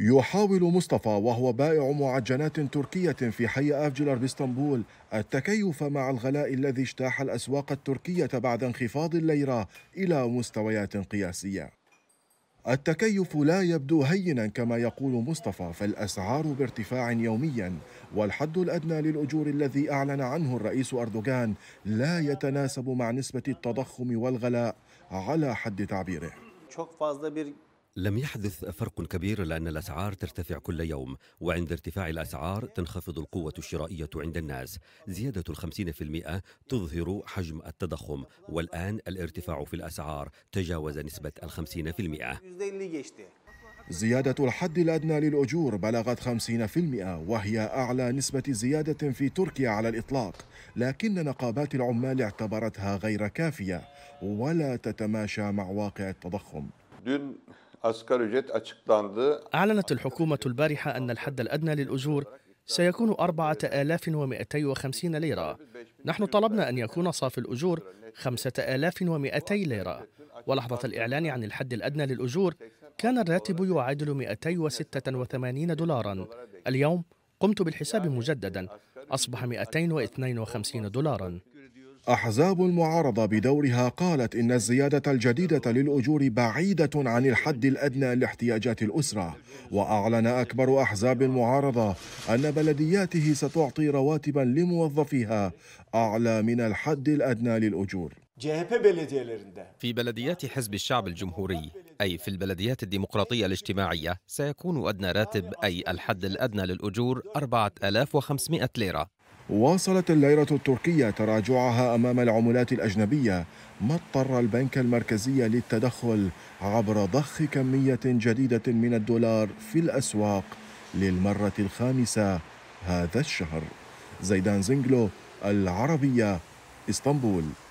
يحاول مصطفى وهو بائع معجنات تركية في حي أفجلر باسطنبول التكيف مع الغلاء الذي اجتاح الأسواق التركية بعد انخفاض الليرة إلى مستويات قياسية. التكيف لا يبدو هينا كما يقول مصطفى فالأسعار بارتفاع يوميا والحد الأدنى للأجور الذي أعلن عنه الرئيس أردوغان لا يتناسب مع نسبة التضخم والغلاء على حد تعبيره. لم يحدث فرق كبير لأن الأسعار ترتفع كل يوم وعند ارتفاع الأسعار تنخفض القوة الشرائية عند الناس زيادة الخمسين في المئة تظهر حجم التضخم والآن الارتفاع في الأسعار تجاوز نسبة الخمسين في المئة زيادة الحد الأدنى للأجور بلغت 50% وهي أعلى نسبة زيادة في تركيا على الإطلاق لكن نقابات العمال اعتبرتها غير كافية ولا تتماشى مع واقع التضخم أعلنت الحكومة البارحة أن الحد الأدنى للأجور سيكون 4250 ليرة نحن طلبنا أن يكون صافي الأجور 5200 ليرة ولحظة الإعلان عن الحد الأدنى للأجور كان الراتب يعادل 286 دولارا اليوم قمت بالحساب مجددا أصبح 252 دولارا أحزاب المعارضة بدورها قالت إن الزيادة الجديدة للأجور بعيدة عن الحد الأدنى لاحتياجات الأسرة وأعلن أكبر أحزاب المعارضة أن بلدياته ستعطي رواتبا لموظفيها أعلى من الحد الأدنى للأجور في بلديات حزب الشعب الجمهوري أي في البلديات الديمقراطية الاجتماعية سيكون أدنى راتب أي الحد الأدنى للأجور 4500 ليرة واصلت الليرة التركية تراجعها أمام العملات الأجنبية ما اضطر البنك المركزي للتدخل عبر ضخ كمية جديدة من الدولار في الأسواق للمرة الخامسة هذا الشهر زيدان زنجلو العربية اسطنبول